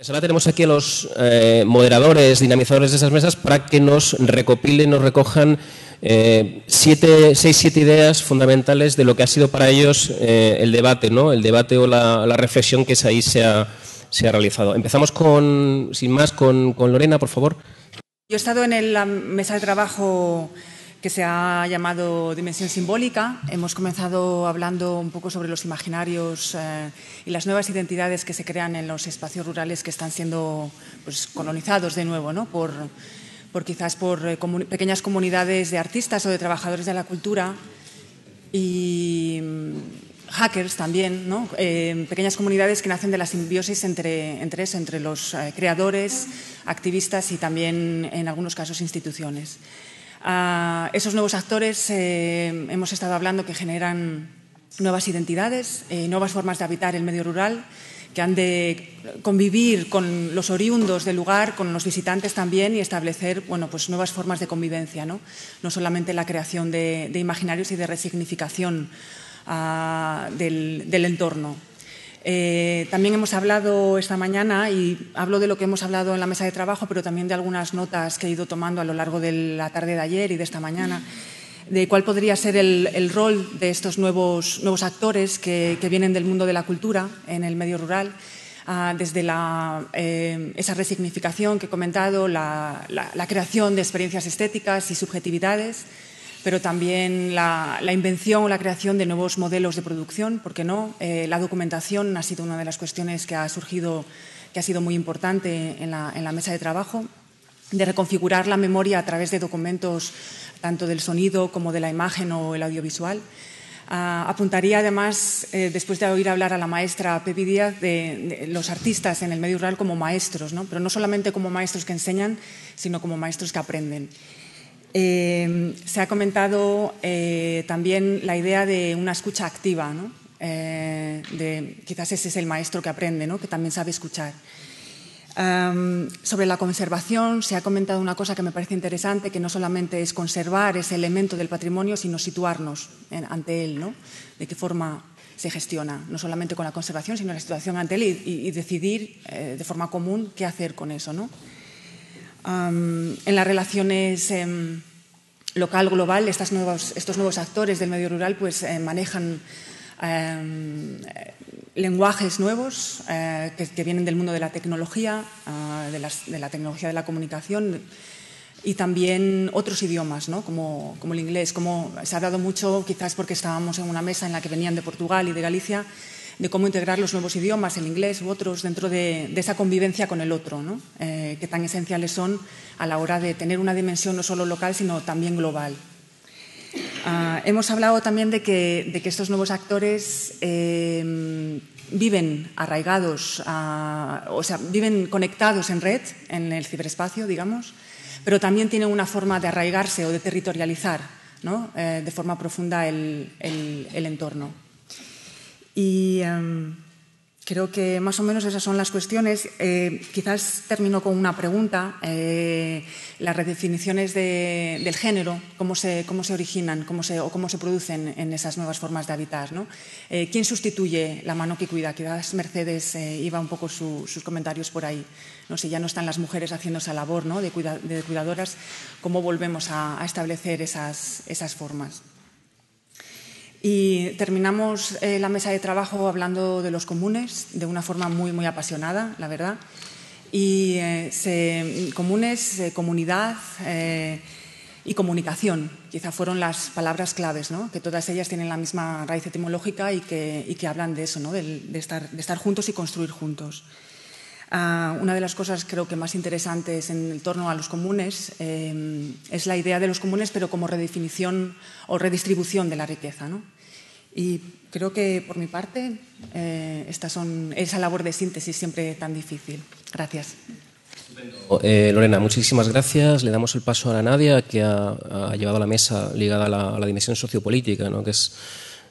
Pues ahora tenemos aquí a los eh, moderadores, dinamizadores de esas mesas para que nos recopilen, nos recojan eh, siete, seis, siete ideas fundamentales de lo que ha sido para ellos eh, el debate, ¿no? El debate o la, reflexión que ahí se ha, realizado. Empezamos con, sin más, con, con Lorena, por favor. Yo he estado en la mesa de trabajo que se ha llamado Dimensión Simbólica. Hemos comenzado hablando un poco sobre los imaginarios eh, y las nuevas identidades que se crean en los espacios rurales que están siendo pues, colonizados de nuevo ¿no? por, por quizás por eh, pequeñas comunidades de artistas o de trabajadores de la cultura y mm, hackers también, ¿no? Eh, pequeñas comunidades que nacen de la simbiosis entre, entre eso, entre los creadores, activistas y también en algunos casos instituciones a esos nuevos actores eh, hemos estado hablando que generan nuevas identidades, eh, nuevas formas de habitar el medio rural, que han de convivir con los oriundos del lugar, con los visitantes también y establecer pues nuevas formas de convivencia, no, no solamente la creación de, imaginarios y de resignificación ah, del entorno. Eh, también hemos hablado esta mañana y hablo de lo que hemos hablado en la mesa de trabajo, pero también de algunas notas que he ido tomando a lo largo de la tarde de ayer y de esta mañana, de cuál podría ser el, rol de estos nuevos, nuevos actores que, vienen del mundo de la cultura en el medio rural, ah, desde eh, esa resignificación que he comentado, la creación de experiencias estéticas y subjetividades pero también la, invención o la creación de nuevos modelos de producción, porque no? Eh, la documentación ha sido una de las cuestiones que ha surgido, que ha sido muy importante en la, mesa de trabajo, de reconfigurar la memoria a través de documentos tanto del sonido como de la imagen o el audiovisual. Ah, apuntaría además, eh, después de oír hablar a la maestra Pepi Díaz, de, de los artistas en el medio rural como maestros, ¿no? pero no solamente como maestros que enseñan, sino como maestros que aprenden. Em, se ha comentado eh, también la idea de una escucha activa, eh, de, quizás ese es el maestro que aprende, ¿no? que también sabe escuchar. sobre la conservación se ha comentado una cosa que me parece interesante, que no solamente es conservar ese elemento del patrimonio, sino situarnos ante él, de qué forma se gestiona, no solamente con la conservación, sino la situación ante él y, decidir eh, de forma común qué hacer con eso. ¿no? en las relaciones em, local-global, estos nuevos actores del medio rural pues, eh, manejan em, eh, lenguajes nuevos eh, que, vienen del mundo de la tecnología, ah, de, la tecnología de la comunicación y también otros idiomas, ¿no? como, como, el inglés. Como se ha dado mucho, quizás porque estábamos en una mesa en la que venían de Portugal y de Galicia, de cómo integrar los nuevos idiomas, el inglés u otros, dentro de, esa convivencia con el otro, eh, que tan esenciales son a la hora de tener una dimensión no solo local, sino también global. Ah, hemos hablado también de que, estos nuevos actores eh, viven arraigados, ah, o sea, viven conectados en red, en el ciberespacio, digamos, pero también tienen una forma de arraigarse o de territorializar eh, de forma profunda el entorno. Y em, creo que más o menos esas son las cuestiones. Eh, quizás termino con una pregunta. Eh, las redefiniciones del género, ¿cómo se, originan cómo se, o cómo se producen en esas nuevas formas de habitar? Eh, ¿Quién sustituye la mano que cuida? Quizás Mercedes iba un poco sus comentarios por ahí. No sé, ya no están las mujeres haciendo esa labor de, cuidadoras. ¿Cómo volvemos a, establecer esas formas? Y terminamos eh, la mesa de trabajo hablando de los comunes de una forma muy, muy apasionada, la verdad. Y eh, comunes, eh, comunidad y comunicación, quizá fueron las palabras claves, ¿no? que todas ellas tienen la misma raíz etimológica y que, y que hablan de eso, ¿no? de, estar, de, estar, juntos y construir juntos. Ah, una de las cosas creo que más interesantes en torno a los comunes eh, es la idea de los comunes, pero como redefinición o redistribución de la riqueza. ¿no? Y creo que por mi parte eh, estas son, esa labor de síntesis siempre tan difícil. Gracias. Eh, Lorena, muchísimas gracias. Le damos el paso a la Nadia, que ha, llevado a la mesa ligada a la, a la dimensión sociopolítica, ¿no? que es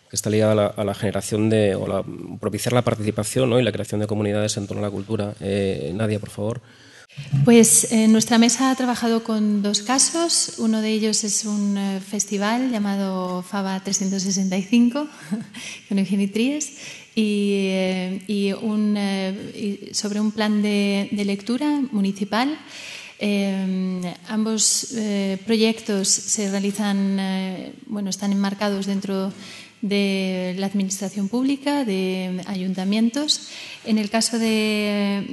que está ligada a la, generación de, o la, propiciar la participación y la creación de comunidades en torno a la cultura. Eh, Nadia, por favor. Pues eh, nuestra mesa ha trabajado con dos casos. Uno de ellos es un eh, festival llamado FABA 365 con Eugenio y, un, sobre un plan de, de lectura municipal. ambos proyectos se realizan, bueno, están enmarcados dentro de la administración pública, de ayuntamientos. En el caso del,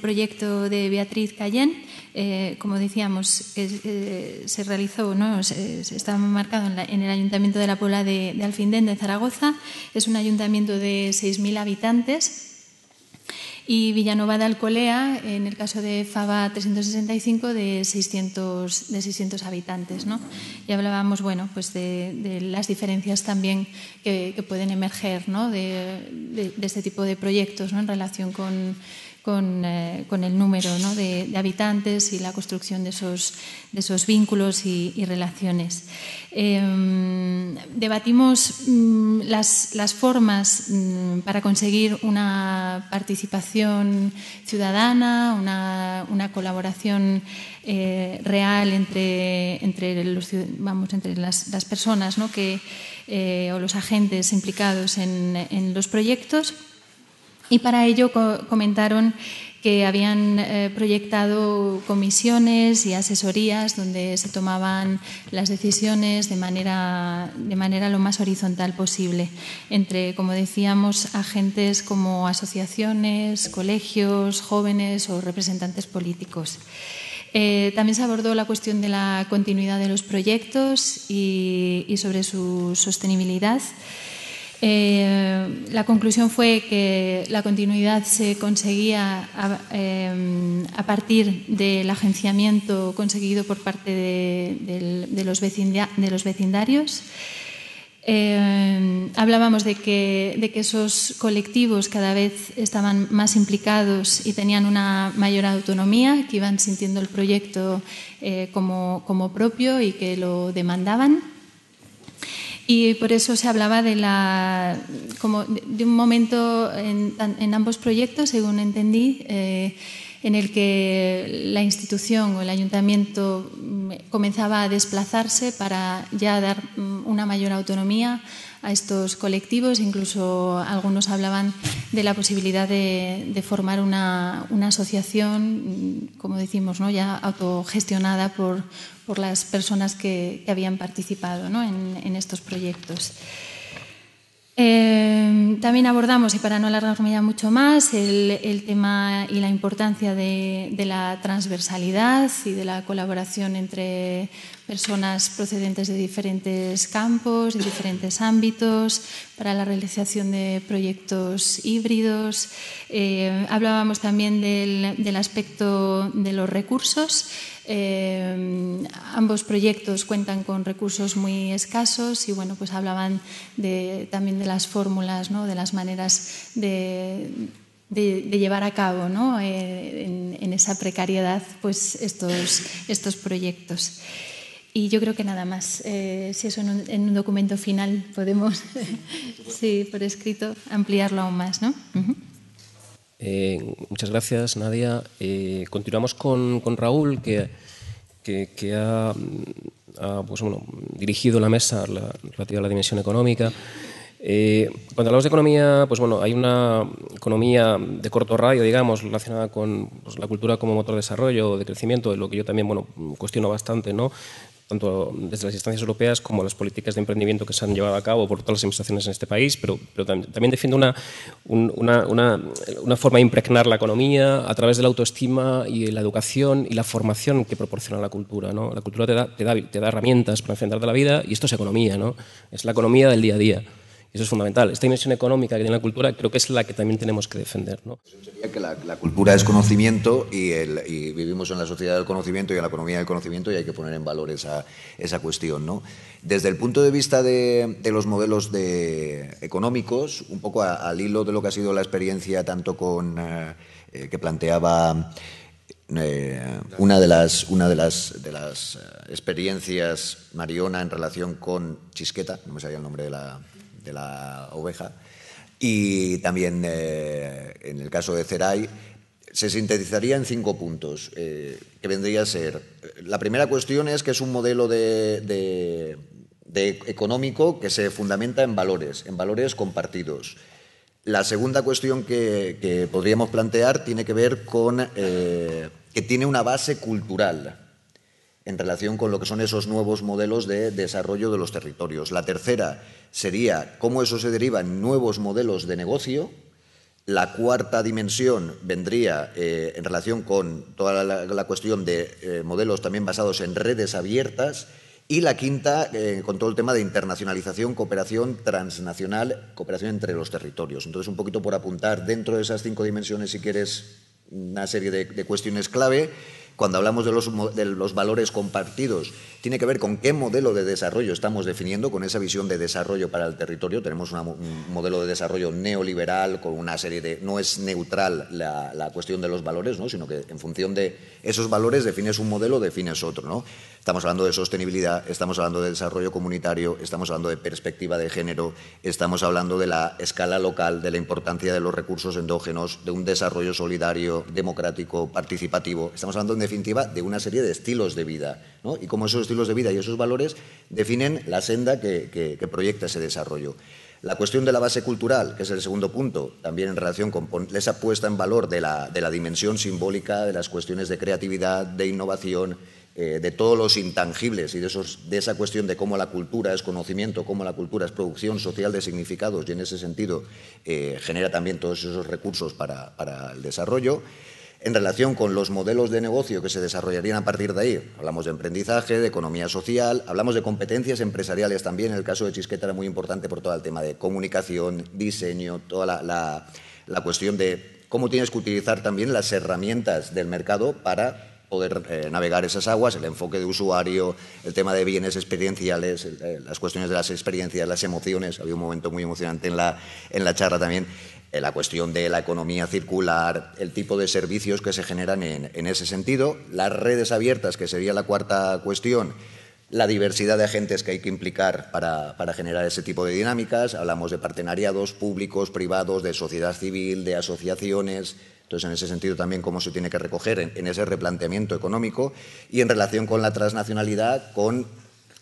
proyecto de Beatriz Cayén, eh, como decíamos, eh, se realizó, ¿no? está marcado en, el ayuntamiento de la Puebla de, de Alfindén, de Zaragoza. Es un ayuntamiento de 6.000 habitantes y Villanova de Alcolea, en el caso de FABA 365, de 600, de 600 habitantes. ¿no? Y hablábamos bueno, pues de, las diferencias también que, pueden emerger de, este tipo de proyectos ¿no? en relación con, eh, el número de, habitantes y la construcción de esos, de esos vínculos y, relaciones. Em, debatimos mm, las, formas mm, para conseguir una participación ciudadana, una, colaboración eh, real entre, entre, las, personas que, eh, o los agentes implicados en, los proyectos. Y para ello comentaron que habían eh, proyectado comisiones y asesorías donde se tomaban las decisiones de manera, de manera lo más horizontal posible, entre, como decíamos, agentes como asociaciones, colegios, jóvenes o representantes políticos. Eh, también se abordó la cuestión de la continuidad de los proyectos y sobre su sostenibilidad. Eh, la conclusión fue que la continuidad se conseguía a, eh, partir del agenciamiento conseguido por parte de, los, vecindarios. Eh, hablábamos de que, esos colectivos cada vez estaban más implicados y tenían una mayor autonomía, que iban sintiendo el proyecto como propio y que lo demandaban. Y por eso se hablaba de, la, como de un momento en, en ambos proyectos, según entendí, eh, en el que la institución o el ayuntamiento comenzaba a desplazarse para ya dar mm, una mayor autonomía a estos colectivos. Incluso algunos hablaban de la posibilidad de, formar una, asociación, mm, como decimos, ya autogestionada por, las personas que, habían participado en, estos proyectos. Eh, también abordamos, y para no alargarme ya mucho más, el, tema y la importancia de, la transversalidad y de la colaboración entre personas procedentes de diferentes campos, de diferentes ámbitos, para la realización de proyectos híbridos. Eh, hablábamos también del aspecto de los recursos. Eh, ambos proyectos cuentan con recursos muy escasos y bueno, pues hablaban también de las fórmulas, de las maneras de, llevar a cabo eh, en, esa precariedad pues estos, proyectos. Y yo creo que nada más. Eh, si eso en un, documento final podemos, sí, por escrito, ampliarlo aún más. ¿no? Eh, muchas gracias, Nadia. Eh, continuamos con, Raúl, que, ha, pues, bueno, dirigido la mesa relativa a la dimensión económica. Eh, cuando hablamos de economía, pues bueno, hay una economía de corto radio, digamos, relacionada con pues, la cultura como motor de desarrollo, o de crecimiento, de lo que yo también, bueno, cuestiono bastante, ¿no? tanto desde las instancias europeas como las políticas de emprendimiento que se han llevado a cabo por todas las administraciones en este país, pero, también, defiendo una, forma de impregnar la economía a través de la autoestima y la educación y la formación que proporciona la cultura. La cultura te da, herramientas para enfrentarte a la vida y esto es economía, es la economía del día a día. Eso es fundamental. Esta dimensión económica que tiene la cultura creo que es la que también tenemos que defender. ¿no? Que la, cultura es conocimiento y, vivimos en la sociedad del conocimiento y en la economía del conocimiento y hay que poner en valor esa, cuestión. ¿no? Desde el punto de vista de, los modelos económicos, un poco al hilo de lo que ha sido la experiencia tanto con eh, eh, que planteaba... Eh, una de las, una de las, de las experiencias, Mariona, en relación con Chisqueta, no me sabía el nombre de la, de la oveja. Y también eh, en el caso de Ceray se sintetizaría en cinco puntos, eh, que vendría a ser, la primera cuestión es que es un modelo de, económico que se fundamenta en valores, en valores compartidos. La segunda cuestión que, podríamos plantear tiene que ver con eh, que tiene una base cultural, en relación con lo que son esos nuevos modelos de desarrollo de los territorios. La tercera sería cómo eso se deriva en nuevos modelos de negocio. La cuarta dimensión vendría eh, en relación con toda la, cuestión de eh, modelos también basados en redes abiertas. Y la quinta, eh, con todo el tema de internacionalización, cooperación transnacional, cooperación entre los territorios. Entonces, un poquito por apuntar dentro de esas cinco dimensiones, si quieres, una serie de cuestiones clave cuando hablamos de los, los valores compartidos, tiene que ver con qué modelo de desarrollo estamos definiendo, con esa visión de desarrollo para el territorio. Tenemos un modelo de desarrollo neoliberal con una serie de... No es neutral la, cuestión de los valores, ¿no? sino que en función de esos valores defines un modelo, defines otro. ¿no? Estamos hablando de sostenibilidad, estamos hablando de desarrollo comunitario, estamos hablando de perspectiva de género, estamos hablando de la escala local, de la importancia de los recursos endógenos, de un desarrollo solidario, democrático, participativo. Estamos hablando, en definitiva, de una serie de estilos de vida y cómo esos estilos de vida y esos valores definen la senda que, proyecta ese desarrollo. La cuestión de la base cultural, que es el segundo punto, también en relación con esa puesta en valor de la, de la dimensión simbólica, de las cuestiones de creatividad, de innovación, eh, de todos los intangibles y de, esos, de esa cuestión de cómo la cultura es conocimiento, cómo la cultura es producción social de significados y en ese sentido eh, genera también todos esos recursos para, el desarrollo en relación con los modelos de negocio que se desarrollarían a partir de ahí. Hablamos de emprendizaje, de economía social, hablamos de competencias empresariales también. En el caso de Chisqueta era muy importante por todo el tema de comunicación, diseño, toda la, la cuestión de cómo tienes que utilizar también las herramientas del mercado para poder eh, navegar esas aguas, el enfoque de usuario, el tema de bienes experienciales, eh, las cuestiones de las experiencias, las emociones. Había un momento muy emocionante en la, en la charla también eh, la cuestión de la economía circular, el tipo de servicios que se generan en, ese sentido, las redes abiertas, que sería la cuarta cuestión, la diversidad de agentes que hay que implicar para, para generar ese tipo de dinámicas. Hablamos de partenariados públicos, privados, de sociedad civil, de asociaciones, entonces, en ese sentido también cómo se tiene que recoger en, ese replanteamiento económico y en relación con la transnacionalidad, con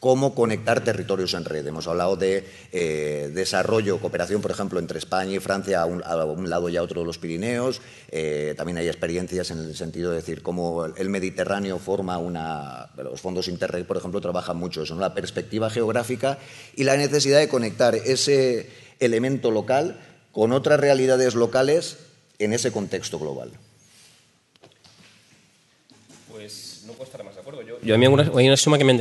cómo conectar territorios en red. Hemos hablado de eh, desarrollo, cooperación, por ejemplo, entre España y Francia a un, lado y a otro de los Pirineos. Eh, también hay experiencias en el sentido de decir cómo el Mediterráneo forma una... Los fondos Interreg, por ejemplo, trabajan mucho eso, la perspectiva geográfica y la necesidad de conectar ese elemento local con otras realidades locales en ese contexto global. Pues no puedo estar más de acuerdo. Yo, a mí hay una suma que me,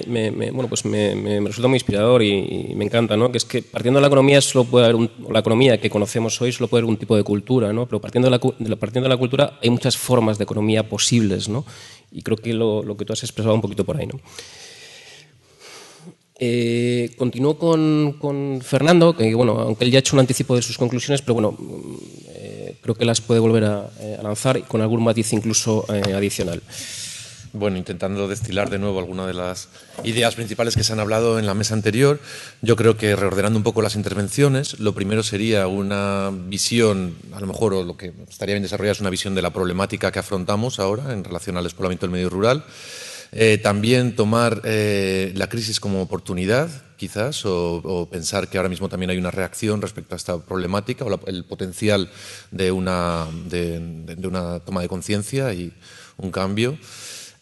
pues resulta muy inspirador y, me encanta, ¿no? que es que partiendo de la economía, solo puede la economía que conocemos hoy solo puede haber un tipo de cultura, ¿no? pero partiendo de, la, la cultura hay muchas formas de economía posibles ¿no? y creo que lo, lo que tú has expresado un poquito por ahí. ¿no? Eh, continúo con, con, Fernando, que bueno, aunque él ya ha hecho un anticipo de sus conclusiones, pero bueno, que las puede volver a, eh, lanzar con algún matiz incluso eh, adicional. Bueno, intentando destilar de nuevo algunas de las ideas principales que se han hablado en la mesa anterior, yo creo que reordenando un poco las intervenciones, lo primero sería una visión, a lo mejor, o lo que estaría bien desarrollar es una visión de la problemática que afrontamos ahora en relación al despoblamiento del medio rural. Eh, también tomar eh, la crisis como oportunidad, quizás, o, pensar que ahora mismo también hay una reacción respecto a esta problemática o el potencial de una, de, una toma de conciencia y un cambio.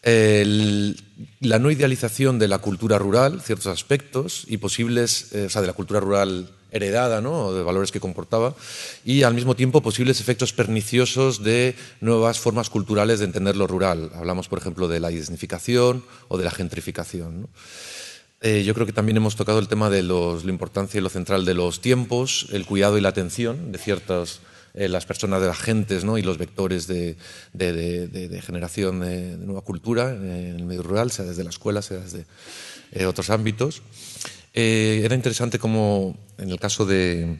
la no idealización de la cultura rural, ciertos aspectos, y posibles, eh, o sea, de la cultura rural heredada, ¿no? de valores que comportaba, y al mismo tiempo posibles efectos perniciosos de nuevas formas culturales de entender lo rural. Hablamos, por ejemplo, de la identificación o de la gentrificación. Eh, yo creo que también hemos tocado el tema de la importancia y lo central de los tiempos, el cuidado y la atención de ciertas eh, las personas de las gentes ¿no? y los vectores de, generación de, nueva cultura en el medio rural, sea desde la escuela, sea desde eh, otros ámbitos. Eh, era interesante como, en el caso de,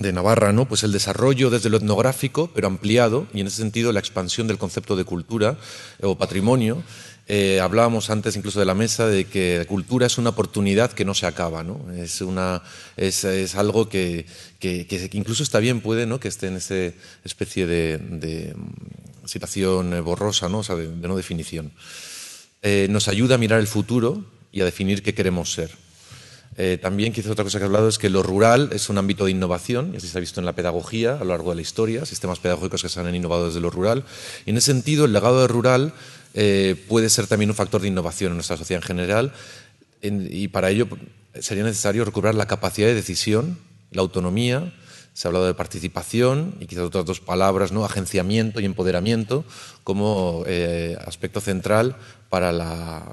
Navarra, ¿no? pues el desarrollo desde lo etnográfico, pero ampliado, y en ese sentido la expansión del concepto de cultura eh, o patrimonio. Eh, hablábamos antes incluso de la mesa de que la cultura es una oportunidad que no se acaba, ¿no? Es, una, es, algo que, incluso está bien, puede, ¿no? que esté en esa especie de, mm, situación borrosa, ¿no? de, no definición. nos ayuda a mirar el futuro y a definir qué queremos ser. Eh, también quizás otra cosa que he hablado es que lo rural es un ámbito de innovación, y así se ha visto en la pedagogía a lo largo de la historia, sistemas pedagógicos que se han innovado desde lo rural. Y en ese sentido, el legado de rural eh, puede ser también un factor de innovación en nuestra sociedad en general, y para ello sería necesario recuperar la capacidad de decisión, la autonomía, se ha hablado de participación y quizás otras dos palabras, ¿no? agenciamiento y empoderamiento, como eh, aspecto central para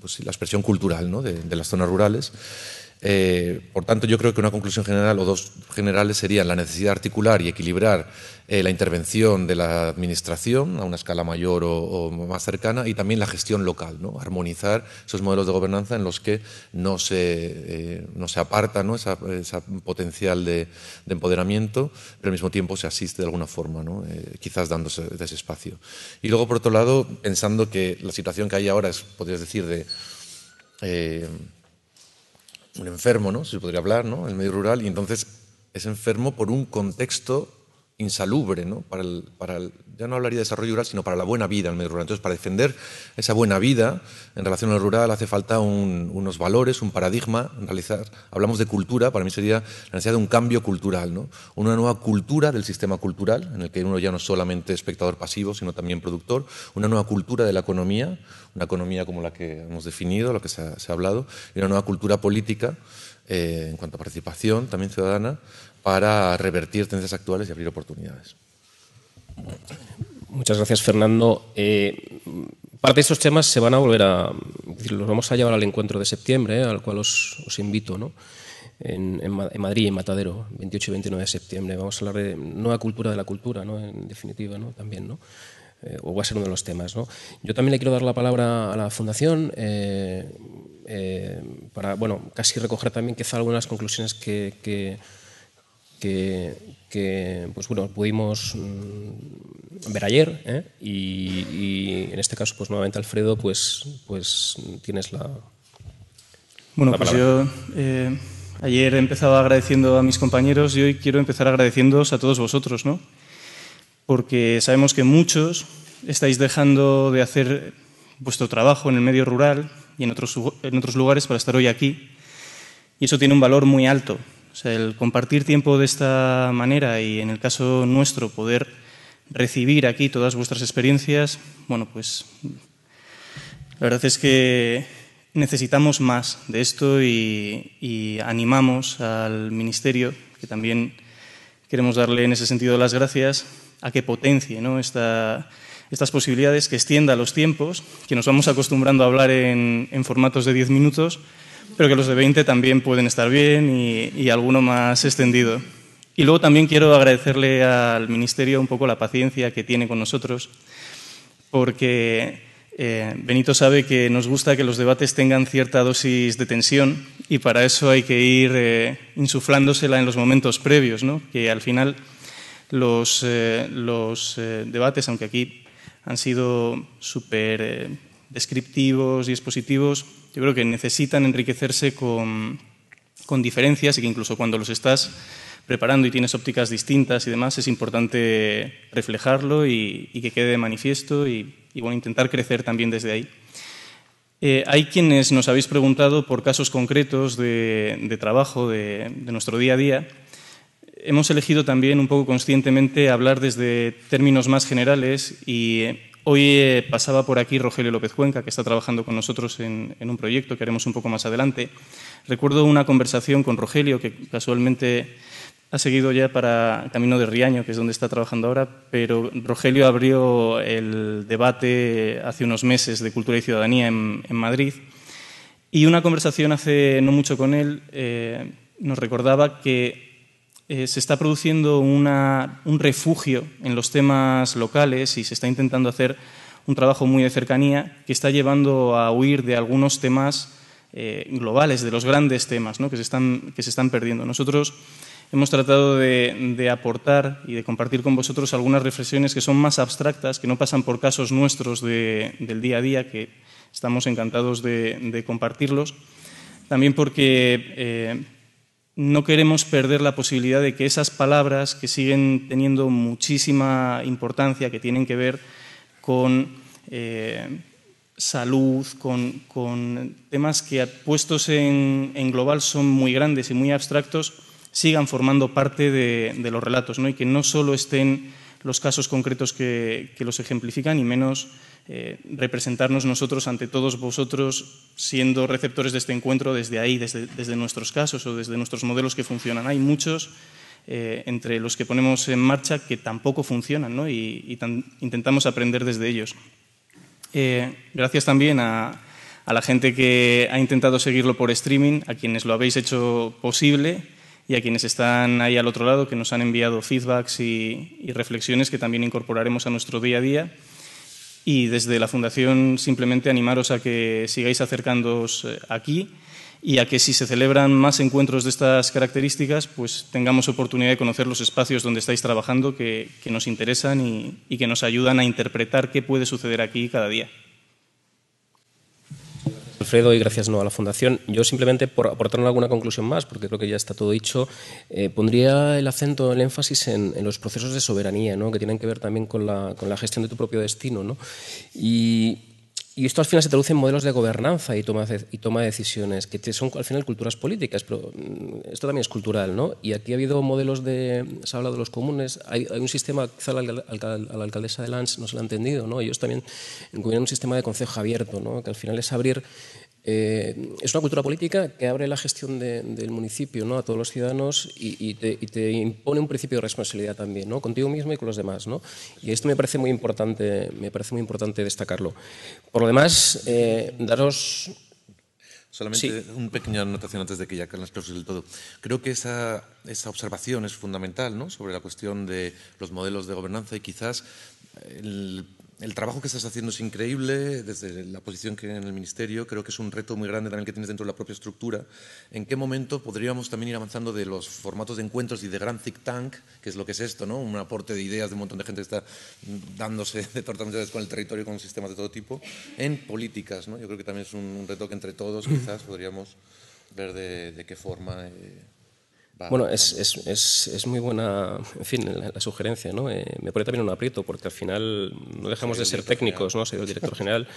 pues la, expresión cultural ¿no? de, de, las zonas rurales eh, por tanto, yo creo que una conclusión general o dos generales serían la necesidad de articular y equilibrar eh, la intervención de la Administración a una escala mayor o, más cercana y también la gestión local, ¿no? armonizar esos modelos de gobernanza en los que no se, eh, no se aparta ¿no? potencial de, empoderamiento, pero al mismo tiempo se asiste de alguna forma, ¿no? quizás dándose de ese espacio. Y luego, por otro lado, pensando que la situación que hay ahora es, podrías decir, de un enfermo, ¿no? Se podría hablar, ¿no? En el medio rural. Y entonces es enfermo por un contexto insalubre, ¿no? Para el, para ya no hablaría de desarrollo rural, sino para la buena vida en el medio rural. Entonces, para defender esa buena vida en relación al rural hace falta unos valores, un paradigma, en hablamos de cultura, para mí sería la necesidad de un cambio cultural, ¿no? una nueva cultura del sistema cultural, en el que uno ya no es solamente espectador pasivo, sino también productor, una nueva cultura de la economía, una economía como la que hemos definido, la que se ha, hablado, y una nueva cultura política eh, en cuanto a participación, también ciudadana, para revertir tendencias actuales y abrir oportunidades. Muchas gracias, Fernando. Eh, parte de estos temas se van a volver a. los vamos a llevar al encuentro de septiembre, eh, al cual os, invito, ¿no? En, Madrid, en Matadero, 28 y 29 de septiembre. Vamos a hablar de nueva cultura de la cultura, ¿no? En definitiva, ¿no? También, ¿no? Eh, o va a ser uno de los temas, ¿no? Yo también le quiero dar la palabra a la Fundación. para, bueno, casi recoger también quizá algunas conclusiones que que, pues bueno, pudimos mm, ver ayer ¿eh? y, en este caso pues nuevamente Alfredo pues, pues tienes la Bueno, pues yo eh, ayer he empezado agradeciendo a mis compañeros y hoy quiero empezar agradeciéndoos a todos vosotros, ¿no? Porque sabemos que muchos estáis dejando de hacer vuestro trabajo en el medio rural y en otros, en otros lugares para estar hoy aquí y eso tiene un valor muy alto o el compartir tiempo de esta manera y en el caso nuestro poder recibir aquí todas vuestras experiencias, bueno, pues la verdad es que necesitamos más de esto y, animamos al Ministerio, que también queremos darle en ese sentido las gracias, a que potencie estas posibilidades, que extienda los tiempos, que nos vamos acostumbrando a hablar en, formatos de diez minutos pero que los de 20 también pueden estar bien y, alguno más extendido. Y luego también quiero agradecerle al Ministerio un poco la paciencia que tiene con nosotros, porque eh, Benito sabe que nos gusta que los debates tengan cierta dosis de tensión y para eso hay que ir eh, insuflándosela en los momentos previos, ¿no? que al final los, eh, los debates, aunque aquí han sido súper descriptivos y expositivos, yo creo que necesitan enriquecerse con, diferencias y que incluso cuando los estás preparando y tienes ópticas distintas y demás, es importante reflejarlo y, que quede manifiesto y, bueno, intentar crecer también desde ahí. Eh, hay quienes nos habéis preguntado por casos concretos de, trabajo, de, de, nuestro día a día. Hemos elegido también un poco conscientemente hablar desde términos más generales y Hoy eh, pasaba por aquí Rogelio López Cuenca, que está trabajando con nosotros en, un proyecto que haremos un poco más adelante. Recuerdo una conversación con Rogelio, que casualmente ha seguido ya para Camino de Riaño, que es donde está trabajando ahora, pero Rogelio abrió el debate hace unos meses de Cultura y Ciudadanía en, Madrid. Y una conversación hace no mucho con él eh, nos recordaba que eh, se está produciendo un refugio en los temas locales y se está intentando hacer un trabajo muy de cercanía que está llevando a huir de algunos temas eh, globales, de los grandes temas que, se están, que se están perdiendo. Nosotros hemos tratado de, aportar y de compartir con vosotros algunas reflexiones que son más abstractas, que no pasan por casos nuestros del día a día, que estamos encantados de, compartirlos. También porque eh, no queremos perder la posibilidad de que esas palabras que siguen teniendo muchísima importancia, que tienen que ver con eh, salud, con, temas que puestos en, global son muy grandes y muy abstractos, sigan formando parte de, los relatos y que no solo estén los casos concretos que, los ejemplifican y menos eh, representarnos nosotros ante todos vosotros siendo receptores de este encuentro desde ahí, desde, nuestros casos o desde nuestros modelos que funcionan. Hay muchos eh, entre los que ponemos en marcha que tampoco funcionan ¿no? y, intentamos aprender desde ellos. Eh, gracias también a, a la gente que ha intentado seguirlo por streaming, a quienes lo habéis hecho posible y a quienes están ahí al otro lado, que nos han enviado feedbacks y, reflexiones que también incorporaremos a nuestro día a día. Y desde la Fundación simplemente animaros a que sigáis acercándoos eh, aquí y a que si se celebran más encuentros de estas características, pues tengamos oportunidad de conocer los espacios donde estáis trabajando que, nos interesan y que nos ayudan a interpretar qué puede suceder aquí cada día. Alfredo y gracias no a la Fundación. Yo simplemente, por aportar alguna conclusión más, porque creo que ya está todo dicho, eh, pondría el acento, el énfasis en, los procesos de soberanía, ¿no? que tienen que ver también con la, con la gestión de tu propio destino. ¿no? Y, y esto al final se traduce en modelos de gobernanza y toma, y toma de decisiones, que son al final culturas políticas, pero mm, esto también es cultural, ¿no? Y aquí ha habido modelos de, se ha hablado de los comunes, hay, un sistema, quizá la, alcaldesa de Lanz no se lo ha entendido, ¿no? Ellos también incluyen un sistema de concejo abierto, ¿no? Que al final es abrir eh, es una cultura política que abre la gestión del municipio ¿no? a todos los ciudadanos y, te, impone un principio de responsabilidad también, ¿no? contigo mismo y con los demás. ¿no? Y esto me parece muy importante, me parece muy importante destacarlo. Por lo demás, eh, daros... Solamente un una pequeña anotación antes de que ya las clases del todo. Creo que esa, esa observación es fundamental sobre la cuestión de los modelos de gobernanza y quizás el el trabajo que estás haciendo es increíble, desde la posición que en el Ministerio, creo que es un reto muy grande también que tienes dentro de la propia estructura. ¿En qué momento podríamos también ir avanzando de los formatos de encuentros y de gran think tank, que es lo que es esto, ¿no? un aporte de ideas de un montón de gente que está dándose de tortas con el territorio, con sistemas de todo tipo, en políticas? ¿no? Yo creo que también es un, reto que entre todos quizás podríamos ver de, qué forma... Eh, bueno, es, es, es, es, muy buena, en fin, la, sugerencia, ¿no? Eh, me pone también un aprieto, porque al final no dejamos de ser técnicos, ¿no? Soy el director general,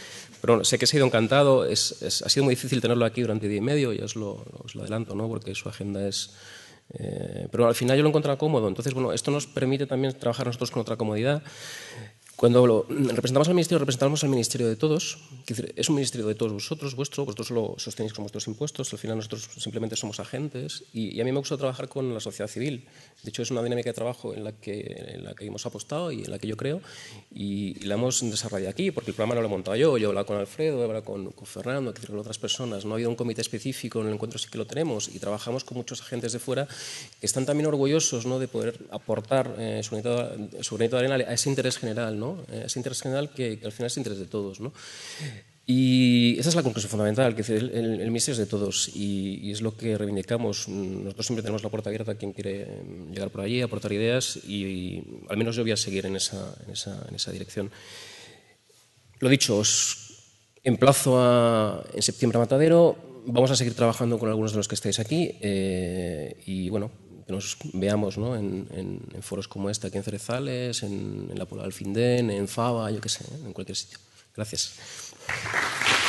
pero sé que se ha ido encantado, ha sido muy difícil tenerlo aquí durante día y medio, ya os lo, os lo adelanto, ¿no? Porque su agenda es... Eh, pero al final yo lo he encontrado cómodo, entonces, bueno, esto nos permite también trabajar nosotros con otra comodidad. Cuando representamos al ministerio, representamos al ministerio de todos, es un ministerio de todos vosotros, vuestro, vosotros lo sostenéis con vuestros impuestos, al final nosotros simplemente somos agentes y, a mí me gusta trabajar con la sociedad civil. De hecho, es una dinámica de trabajo en la que, en la que hemos apostado y en la que yo creo y, la hemos desarrollado aquí, porque el programa no lo he montado yo, yo he hablado con Alfredo, he hablado con, con Fernando, con otras personas, no ha habido un comité específico, en el encuentro sí que lo tenemos y trabajamos con muchos agentes de fuera que están también orgullosos ¿no? de poder aportar eh, su, granito, de arena a ese interés general. ¿no? Eh, es interés general que, al final es interés de todos, Y esa es la conclusión fundamental, que el, el, es de todos y, es lo que reivindicamos. Nosotros siempre tenemos la puerta abierta a quien quiere mm, llegar por allí, aportar ideas y, al menos yo voy a seguir en esa, dirección. Lo dicho, os emplazo en septiembre a Matadero. Vamos a seguir trabajando con algunos de los que estáis aquí eh, y bueno, que nos veamos en, foros como este, aquí en Cerezales, en, en la Puebla del Findén, en Fava, yo qué sé, en cualquier sitio. Gracias.